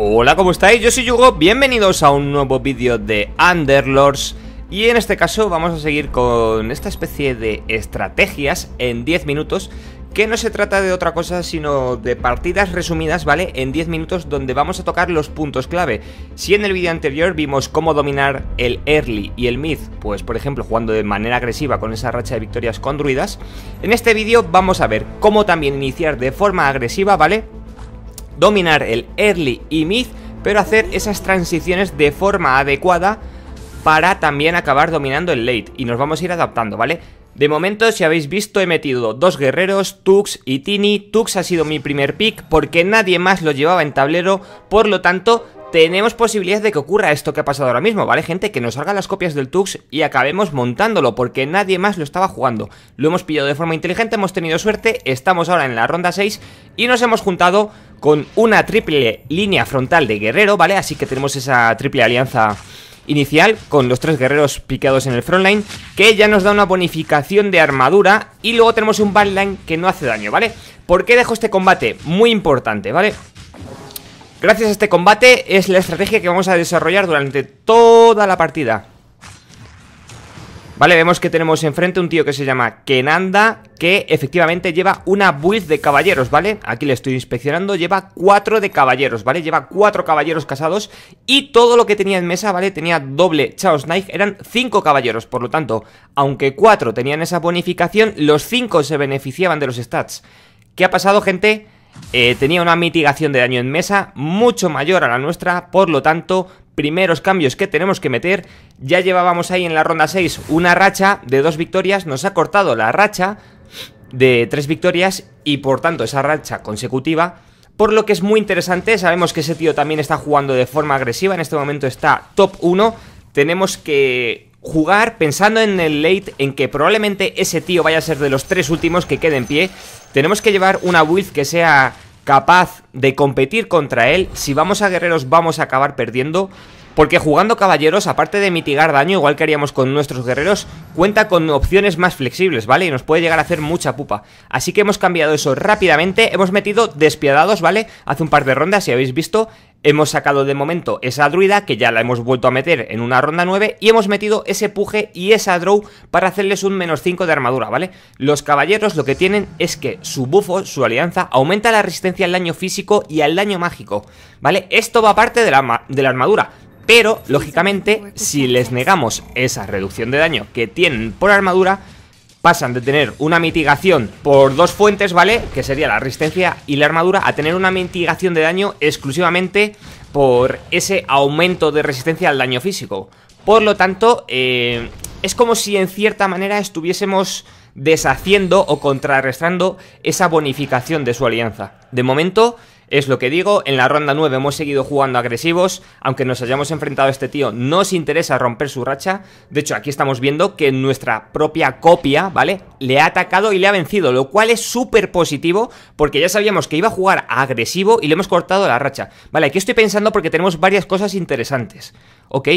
Hola, ¿cómo estáis? Yo soy Yugo, bienvenidos a un nuevo vídeo de Underlords Y en este caso vamos a seguir con esta especie de estrategias en 10 minutos que no se trata de otra cosa sino de partidas resumidas, ¿vale? En 10 minutos donde vamos a tocar los puntos clave. Si en el vídeo anterior vimos cómo dominar el early y el mid, pues por ejemplo jugando de manera agresiva con esa racha de victorias con druidas, en este vídeo vamos a ver cómo también iniciar de forma agresiva, ¿vale? dominar el early y mid, pero hacer esas transiciones de forma adecuada para también acabar dominando el late y nos vamos a ir adaptando, ¿vale? De momento, si habéis visto, he metido dos guerreros, Tux y Tini. Tux ha sido mi primer pick porque nadie más lo llevaba en tablero, por lo tanto, tenemos posibilidad de que ocurra esto que ha pasado ahora mismo, ¿vale, gente? Que nos salgan las copias del Tux y acabemos montándolo, porque nadie más lo estaba jugando. Lo hemos pillado de forma inteligente, hemos tenido suerte, estamos ahora en la ronda 6 y nos hemos juntado con una triple línea frontal de guerrero, ¿vale? Así que tenemos esa triple alianza inicial con los tres guerreros piqueados en el frontline, que ya nos da una bonificación de armadura y luego tenemos un backline que no hace daño, ¿vale? ¿Por qué dejo este combate? Muy importante, ¿vale? Gracias a este combate es la estrategia que vamos a desarrollar durante toda la partida. Vale, vemos que tenemos enfrente un tío que se llama Kenanda, que efectivamente lleva una build de caballeros, ¿vale? Aquí le estoy inspeccionando, lleva cuatro de caballeros, ¿vale? Lleva cuatro caballeros casados y todo lo que tenía en mesa, ¿vale? Tenía doble Chaos Knight, eran cinco caballeros, por lo tanto, aunque cuatro tenían esa bonificación, los cinco se beneficiaban de los stats. ¿Qué ha pasado, gente? Eh, tenía una mitigación de daño en mesa mucho mayor a la nuestra, por lo tanto, primeros cambios que tenemos que meter, ya llevábamos ahí en la ronda 6 una racha de dos victorias, nos ha cortado la racha de tres victorias y por tanto esa racha consecutiva, por lo que es muy interesante, sabemos que ese tío también está jugando de forma agresiva, en este momento está top 1, tenemos que jugar pensando en el late, en que probablemente ese tío vaya a ser de los tres últimos que quede en pie. Tenemos que llevar una build que sea capaz de competir contra él. Si vamos a guerreros vamos a acabar perdiendo. Porque jugando caballeros, aparte de mitigar daño, igual que haríamos con nuestros guerreros, cuenta con opciones más flexibles, ¿vale? Y nos puede llegar a hacer mucha pupa. Así que hemos cambiado eso rápidamente, hemos metido despiadados, ¿vale? Hace un par de rondas, si habéis visto, Hemos sacado de momento esa druida, que ya la hemos vuelto a meter en una ronda 9, y hemos metido ese puje y esa draw para hacerles un menos 5 de armadura, ¿vale? Los caballeros lo que tienen es que su bufo, su alianza, aumenta la resistencia al daño físico y al daño mágico, ¿vale? Esto va aparte de la, de la armadura, pero, lógicamente, si les negamos esa reducción de daño que tienen por armadura, pasan de tener una mitigación por dos fuentes, ¿vale? Que sería la resistencia y la armadura, a tener una mitigación de daño exclusivamente por ese aumento de resistencia al daño físico. Por lo tanto, eh, es como si en cierta manera estuviésemos deshaciendo o contrarrestando esa bonificación de su alianza. De momento, es lo que digo, en la ronda 9 hemos seguido jugando agresivos, aunque nos hayamos enfrentado a este tío, no os interesa romper su racha. De hecho, aquí estamos viendo que nuestra propia copia, ¿vale? Le ha atacado y le ha vencido, lo cual es súper positivo, porque ya sabíamos que iba a jugar agresivo y le hemos cortado la racha. Vale, aquí estoy pensando porque tenemos varias cosas interesantes, ¿ok?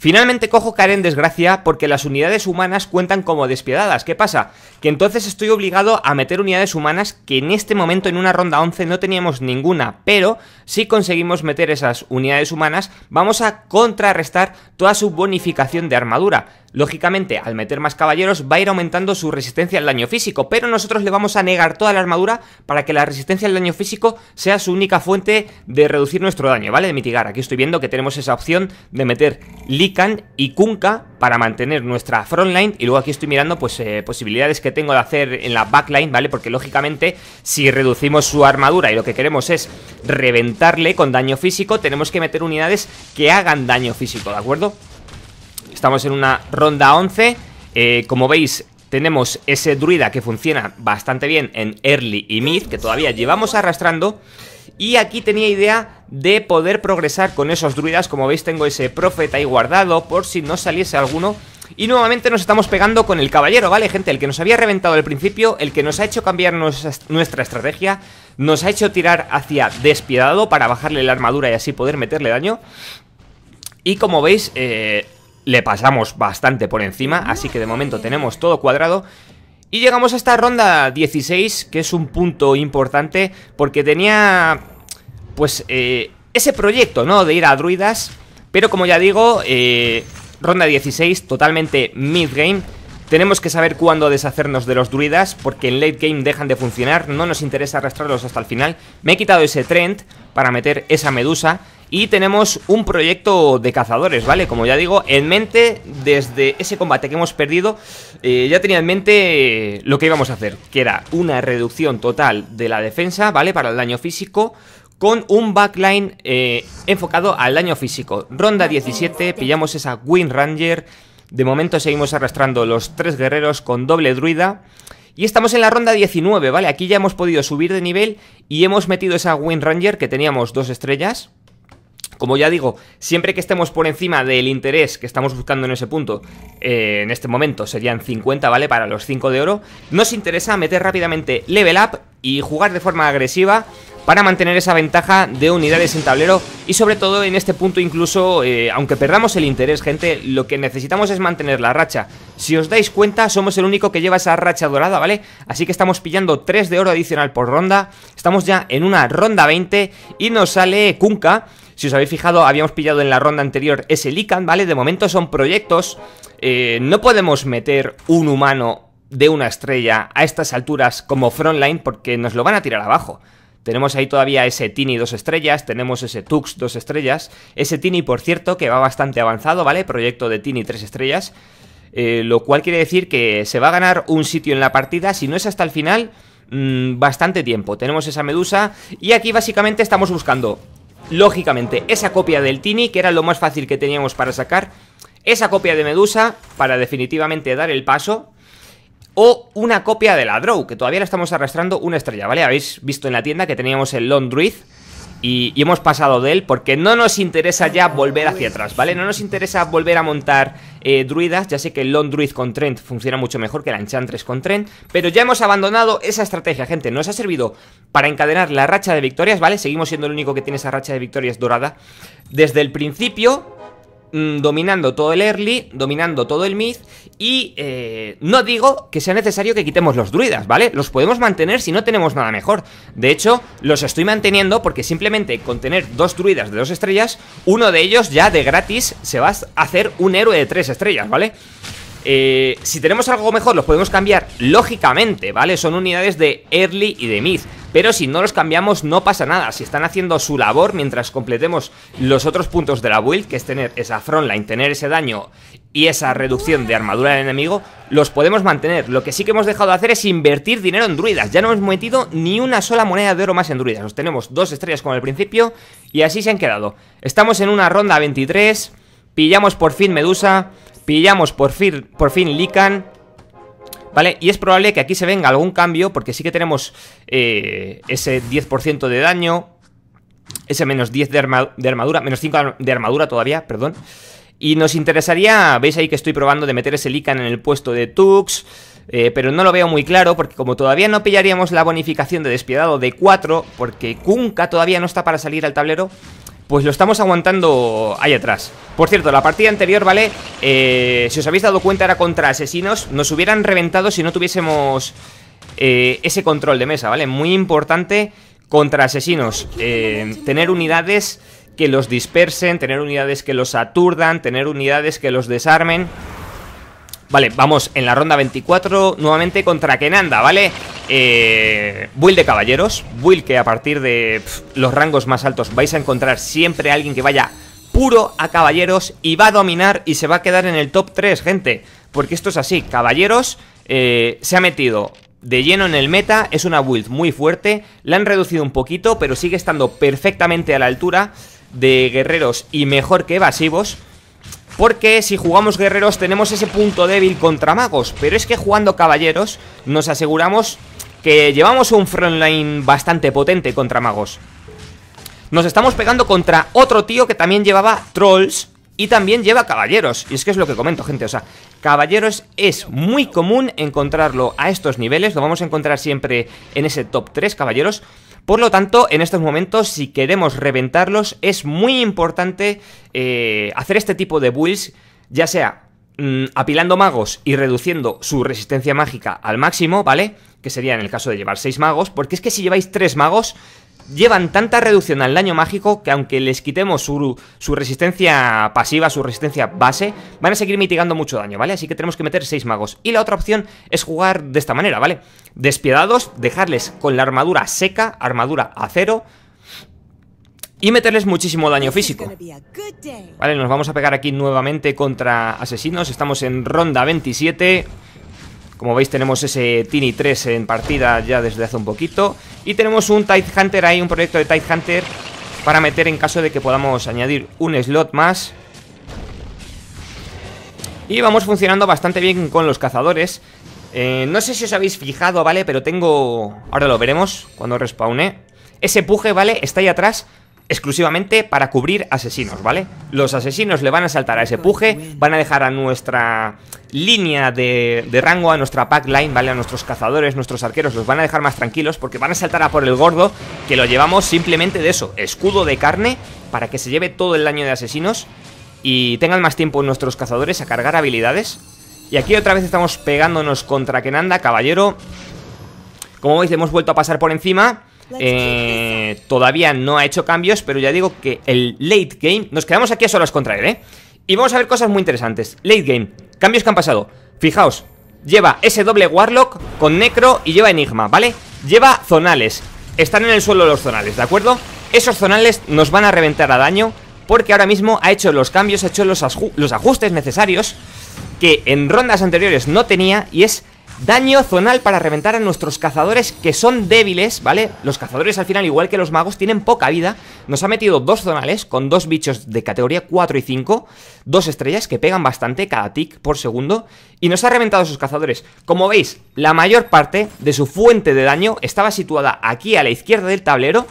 Finalmente cojo caer en desgracia porque las unidades humanas cuentan como despiadadas. ¿Qué pasa? Que entonces estoy obligado a meter unidades humanas que en este momento en una ronda 11 no teníamos ninguna, pero si conseguimos meter esas unidades humanas vamos a contrarrestar toda su bonificación de armadura. Lógicamente, al meter más caballeros va a ir aumentando su resistencia al daño físico, pero nosotros le vamos a negar toda la armadura para que la resistencia al daño físico sea su única fuente de reducir nuestro daño, ¿vale? De mitigar. Aquí estoy viendo que tenemos esa opción de meter Lican y Kunka para mantener nuestra frontline y luego aquí estoy mirando pues eh, posibilidades que tengo de hacer en la backline, ¿vale? Porque lógicamente si reducimos su armadura y lo que queremos es reventarle con daño físico, tenemos que meter unidades que hagan daño físico, ¿de acuerdo? Estamos en una ronda 11. Eh, como veis, tenemos ese druida que funciona bastante bien en early y mid, que todavía llevamos arrastrando. Y aquí tenía idea de poder progresar con esos druidas. Como veis, tengo ese profeta ahí guardado por si no saliese alguno. Y nuevamente nos estamos pegando con el caballero, ¿vale, gente? El que nos había reventado al principio, el que nos ha hecho cambiar nuestra estrategia, nos ha hecho tirar hacia despiadado para bajarle la armadura y así poder meterle daño. Y como veis, eh, le pasamos bastante por encima, así que de momento tenemos todo cuadrado. Y llegamos a esta ronda 16, que es un punto importante, porque tenía, pues, eh, ese proyecto, ¿no? De ir a druidas, pero como ya digo, eh, ronda 16, totalmente mid-game. Tenemos que saber cuándo deshacernos de los druidas, porque en late game dejan de funcionar, no nos interesa arrastrarlos hasta el final. Me he quitado ese trend para meter esa medusa, y tenemos un proyecto de cazadores, ¿vale? Como ya digo, en mente, desde ese combate que hemos perdido, eh, ya tenía en mente lo que íbamos a hacer, que era una reducción total de la defensa, ¿vale? Para el daño físico, con un backline eh, enfocado al daño físico. Ronda 17, pillamos esa Wind Ranger. De momento seguimos arrastrando los tres guerreros con doble druida. Y estamos en la ronda 19, ¿vale? Aquí ya hemos podido subir de nivel y hemos metido esa Wind Ranger que teníamos dos estrellas. Como ya digo, siempre que estemos por encima del interés que estamos buscando en ese punto, eh, en este momento serían 50, ¿vale? Para los 5 de oro, nos interesa meter rápidamente level up y jugar de forma agresiva para mantener esa ventaja de unidades en tablero y sobre todo en este punto incluso, eh, aunque perdamos el interés, gente, lo que necesitamos es mantener la racha. Si os dais cuenta, somos el único que lleva esa racha dorada, ¿vale? Así que estamos pillando 3 de oro adicional por ronda, estamos ya en una ronda 20 y nos sale Kunka si os habéis fijado, habíamos pillado en la ronda anterior ese Lican, ¿vale? De momento son proyectos. Eh, no podemos meter un humano de una estrella a estas alturas como frontline porque nos lo van a tirar abajo. Tenemos ahí todavía ese Tini dos estrellas, tenemos ese Tux dos estrellas, ese Tini por cierto que va bastante avanzado, ¿vale? Proyecto de Tini tres estrellas, eh, lo cual quiere decir que se va a ganar un sitio en la partida, si no es hasta el final, mm, bastante tiempo. Tenemos esa Medusa y aquí básicamente estamos buscando lógicamente, esa copia del Tini, que era lo más fácil que teníamos para sacar, esa copia de Medusa, para definitivamente dar el paso, o una copia de la Drow, que todavía la estamos arrastrando una estrella, ¿vale? Habéis visto en la tienda que teníamos el Londruid, y, hemos pasado de él porque no nos interesa ya ah, volver hacia pues atrás, ¿vale? No nos interesa volver a montar eh, druidas, ya sé que el Long Druid con Trent funciona mucho mejor que la Enchantress con Trent, pero ya hemos abandonado esa estrategia, gente, nos ha servido para encadenar la racha de victorias, ¿vale? Seguimos siendo el único que tiene esa racha de victorias dorada desde el principio Mm, dominando todo el early, dominando todo el mid y eh, no digo que sea necesario que quitemos los druidas, ¿vale? Los podemos mantener si no tenemos nada mejor. De hecho, los estoy manteniendo porque simplemente con tener dos druidas de dos estrellas, uno de ellos ya de gratis se va a hacer un héroe de tres estrellas, ¿vale? Eh, si tenemos algo mejor, los podemos cambiar lógicamente, ¿vale? Son unidades de early y de mid pero si no los cambiamos no pasa nada, si están haciendo su labor mientras completemos los otros puntos de la build, que es tener esa frontline, tener ese daño y esa reducción de armadura del enemigo, los podemos mantener. Lo que sí que hemos dejado de hacer es invertir dinero en druidas. Ya no hemos metido ni una sola moneda de oro más en druidas. Los tenemos dos estrellas como al principio y así se han quedado. Estamos en una ronda 23, pillamos por fin Medusa, pillamos por fin, por fin Lican ¿vale? Y es probable que aquí se venga algún cambio porque sí que tenemos eh, ese 10% de daño, ese menos 10 de, armadura, menos 5 de armadura todavía, perdón. Y nos interesaría, veis ahí que estoy probando de meter ese Lican en el puesto de Tux, eh, pero no lo veo muy claro porque como todavía no pillaríamos la bonificación de despiadado de 4, porque Kunka todavía no está para salir al tablero, pues lo estamos aguantando ahí atrás Por cierto, la partida anterior, ¿vale? Eh, si os habéis dado cuenta, era contra asesinos Nos hubieran reventado si no tuviésemos eh, ese control de mesa, ¿vale? Muy importante contra asesinos eh, Tener unidades que los dispersen, tener unidades que los aturdan, tener unidades que los desarmen Vale, vamos en la ronda 24 nuevamente contra Kenanda, ¿vale? Eh, build de caballeros, build que a partir de los rangos más altos vais a encontrar siempre a alguien que vaya puro a caballeros y va a dominar y se va a quedar en el top 3, gente. Porque esto es así, caballeros eh, se ha metido de lleno en el meta, es una build muy fuerte, la han reducido un poquito, pero sigue estando perfectamente a la altura de guerreros y mejor que evasivos. Porque si jugamos guerreros tenemos ese punto débil contra magos Pero es que jugando caballeros nos aseguramos que llevamos un frontline bastante potente contra magos Nos estamos pegando contra otro tío que también llevaba trolls y también lleva caballeros. Y es que es lo que comento, gente. O sea, caballeros es muy común encontrarlo a estos niveles. Lo vamos a encontrar siempre en ese top 3, caballeros. Por lo tanto, en estos momentos, si queremos reventarlos, es muy importante eh, hacer este tipo de builds, ya sea mm, apilando magos y reduciendo su resistencia mágica al máximo, ¿vale? Que sería en el caso de llevar 6 magos, porque es que si lleváis 3 magos, llevan tanta reducción al daño mágico que aunque les quitemos su, resistencia pasiva, su resistencia base, van a seguir mitigando mucho daño, ¿vale? Así que tenemos que meter 6 magos. Y la otra opción es jugar de esta manera, ¿vale? Despiedados, dejarles con la armadura seca, armadura a cero y meterles muchísimo daño físico. Vale, nos vamos a pegar aquí nuevamente contra asesinos. Estamos en ronda 27. Como veis tenemos ese Tiny 3 en partida ya desde hace un poquito. Y tenemos un Tide Hunter ahí, un proyecto de Tide Hunter para meter en caso de que podamos añadir un slot más. Y vamos funcionando bastante bien con los cazadores. Eh, no sé si os habéis fijado, ¿vale? Pero tengo... Ahora lo veremos cuando respawne. Ese puje, ¿vale? Está ahí atrás, exclusivamente para cubrir asesinos, ¿vale? Los asesinos le van a saltar a ese puje, van a dejar a nuestra línea de, de rango, a nuestra pack line, ¿vale? A nuestros cazadores, nuestros arqueros, los van a dejar más tranquilos porque van a saltar a por el gordo, que lo llevamos simplemente de eso, escudo de carne, para que se lleve todo el daño de asesinos y tengan más tiempo nuestros cazadores a cargar habilidades. Y aquí otra vez estamos pegándonos contra Kenanda, caballero. Como veis, hemos vuelto a pasar por encima. Eh, todavía no ha hecho cambios, pero ya digo que el late game... Nos quedamos aquí a solas contra él, ¿eh? Y vamos a ver cosas muy interesantes. Late game, cambios que han pasado. Fijaos, lleva ese doble Warlock con Necro y lleva Enigma, ¿vale? Lleva zonales. Están en el suelo los zonales, ¿de acuerdo? Esos zonales nos van a reventar a daño porque ahora mismo ha hecho los cambios, ha hecho los, los ajustes necesarios que en rondas anteriores no tenía y es Daño zonal para reventar a nuestros cazadores que son débiles, ¿vale? Los cazadores al final, igual que los magos, tienen poca vida. Nos ha metido dos zonales con dos bichos de categoría 4 y 5, dos estrellas que pegan bastante cada tick por segundo y nos ha reventado a esos cazadores. Como veis, la mayor parte de su fuente de daño estaba situada aquí a la izquierda del tablero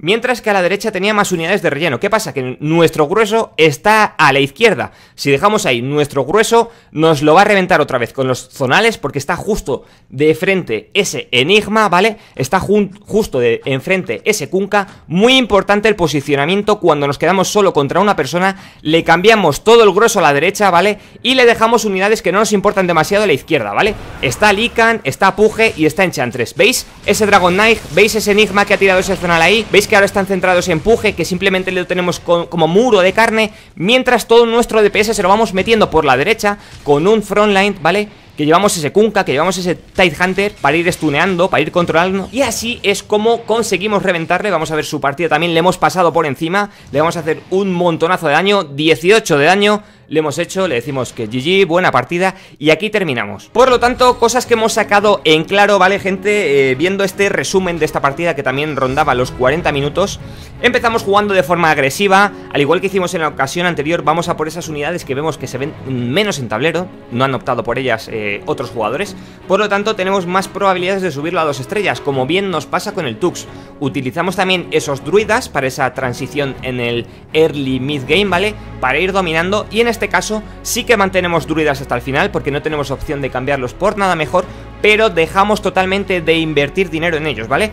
mientras que a la derecha tenía más unidades de relleno. ¿Qué pasa? Que nuestro grueso está a la izquierda. Si dejamos ahí nuestro grueso, nos lo va a reventar otra vez con los zonales, porque está justo de frente ese enigma, ¿vale? Está justo de enfrente ese Kunka. Muy importante el posicionamiento cuando nos quedamos solo contra una persona, le cambiamos todo el grueso a la derecha, ¿vale? Y le dejamos unidades que no nos importan demasiado a la izquierda, ¿vale? Está Lican, está Puge y está Enchantress. ¿Veis ese Dragon Knight? ¿Veis ese enigma que ha tirado ese zonal ahí? ¿Veis que ahora están centrados en Puje, que simplemente lo tenemos como muro de carne, mientras todo nuestro DPS se lo vamos metiendo por la derecha con un frontline, ¿vale? Que llevamos ese Kunkka, que llevamos ese hunter para ir stuneando, para ir controlando Y así es como conseguimos reventarle Vamos a ver su partida también, le hemos pasado por encima Le vamos a hacer un montonazo de daño, 18 de daño le hemos hecho, le decimos que GG, buena partida y aquí terminamos. Por lo tanto, cosas que hemos sacado en claro, ¿vale, gente? Eh, viendo este resumen de esta partida que también rondaba los 40 minutos, empezamos jugando de forma agresiva, al igual que hicimos en la ocasión anterior, vamos a por esas unidades que vemos que se ven menos en tablero, no han optado por ellas eh, otros jugadores, por lo tanto tenemos más probabilidades de subirlo a dos estrellas, como bien nos pasa con el Tux. Utilizamos también esos druidas para esa transición en el early mid game, ¿vale? Para ir dominando y en este este caso sí que mantenemos druidas hasta el final porque no tenemos opción de cambiarlos por nada mejor, pero dejamos totalmente de invertir dinero en ellos, ¿vale?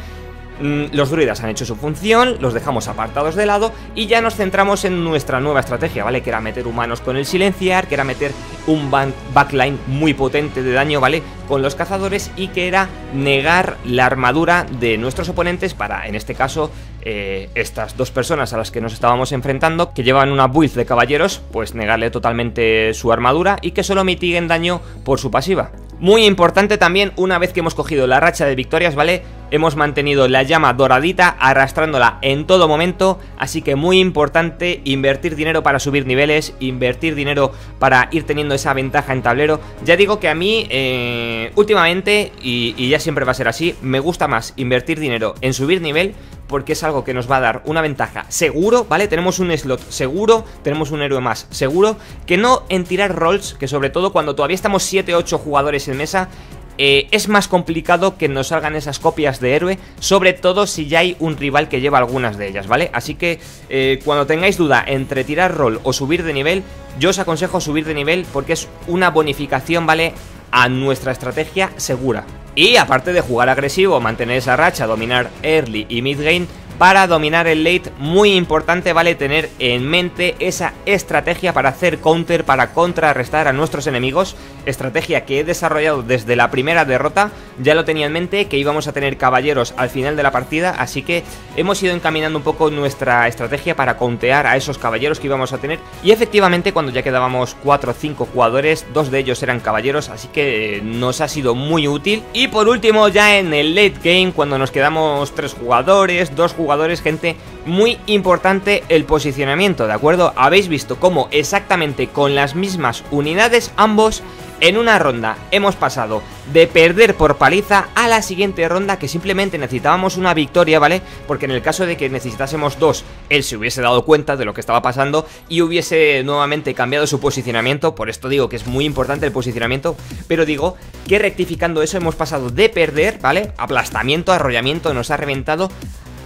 Mm, los druidas han hecho su función, los dejamos apartados de lado y ya nos centramos en nuestra nueva estrategia, ¿vale? Que era meter humanos con el silenciar, que era meter un backline muy potente de daño, ¿vale? con los cazadores y que era negar la armadura de nuestros oponentes para, en este caso, eh, estas dos personas a las que nos estábamos enfrentando, que llevan una build de caballeros, pues negarle totalmente su armadura y que solo mitiguen daño por su pasiva. Muy importante también, una vez que hemos cogido la racha de victorias, ¿vale? Hemos mantenido la llama doradita arrastrándola en todo momento, así que muy importante invertir dinero para subir niveles, invertir dinero para ir teniendo esa ventaja en tablero. Ya digo que a mí... Eh últimamente, y, ya siempre va a ser así, me gusta más invertir dinero en subir nivel porque es algo que nos va a dar una ventaja seguro, ¿vale? Tenemos un slot seguro, tenemos un héroe más seguro, que no en tirar rolls, que sobre todo cuando todavía estamos 7-8 jugadores en mesa, eh, es más complicado que nos salgan esas copias de héroe, sobre todo si ya hay un rival que lleva algunas de ellas, ¿vale? Así que eh, cuando tengáis duda entre tirar roll o subir de nivel, yo os aconsejo subir de nivel porque es una bonificación, ¿vale? a nuestra estrategia segura. Y aparte de jugar agresivo, mantener esa racha, dominar early y mid game, para dominar el late, muy importante vale tener en mente esa estrategia para hacer counter, para contrarrestar a nuestros enemigos, estrategia que he desarrollado desde la primera derrota, ya lo tenía en mente que íbamos a tener caballeros al final de la partida, así que hemos ido encaminando un poco nuestra estrategia para contear a esos caballeros que íbamos a tener y efectivamente cuando ya quedábamos 4 o 5 jugadores, dos de ellos eran caballeros, así que nos ha sido muy útil y por último ya en el late game cuando nos quedamos 3 jugadores, 2 jugadores jugadores, gente, muy importante el posicionamiento, ¿de acuerdo? Habéis visto cómo exactamente con las mismas unidades ambos en una ronda hemos pasado de perder por paliza a la siguiente ronda que simplemente necesitábamos una victoria, ¿vale? Porque en el caso de que necesitásemos dos, él se hubiese dado cuenta de lo que estaba pasando y hubiese nuevamente cambiado su posicionamiento, por esto digo que es muy importante el posicionamiento, pero digo que rectificando eso hemos pasado de perder, ¿vale? Aplastamiento, arrollamiento, nos ha reventado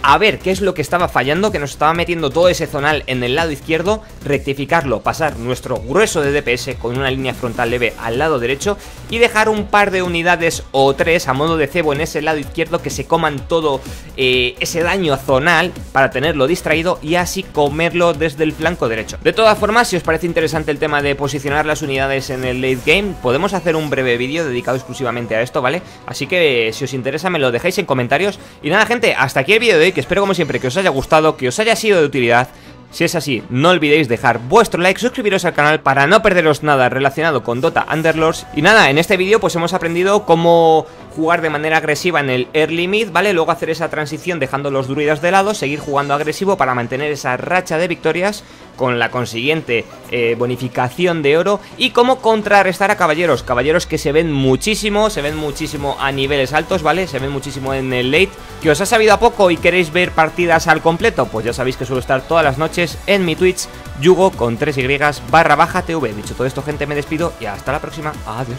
a ver qué es lo que estaba fallando, que nos estaba metiendo todo ese zonal en el lado izquierdo, rectificarlo, pasar nuestro grueso de DPS con una línea frontal leve al lado derecho y dejar un par de unidades o tres a modo de cebo en ese lado izquierdo que se coman todo eh, ese daño zonal para tenerlo distraído y así comerlo desde el flanco derecho. De todas formas, si os parece interesante el tema de posicionar las unidades en el late game, podemos hacer un breve vídeo dedicado exclusivamente a esto, ¿vale? Así que si os interesa me lo dejáis en comentarios. Y nada gente, hasta aquí el vídeo de hoy, que espero como siempre que os haya gustado, que os haya sido de utilidad. Si es así, no olvidéis dejar vuestro like, suscribiros al canal para no perderos nada relacionado con Dota Underlords. Y nada, en este vídeo pues hemos aprendido cómo jugar de manera agresiva en el early mid, ¿vale? Luego hacer esa transición dejando los druidas de lado, seguir jugando agresivo para mantener esa racha de victorias con la consiguiente eh, bonificación de oro y cómo contrarrestar a caballeros, caballeros que se ven muchísimo, se ven muchísimo a niveles altos, ¿vale? Se ven muchísimo en el late, que os ha sabido a poco y queréis ver partidas al completo, pues ya sabéis que suelo estar todas las noches en mi Twitch, yugo con 3y barra baja tv. Dicho todo esto gente, me despido y hasta la próxima, adiós.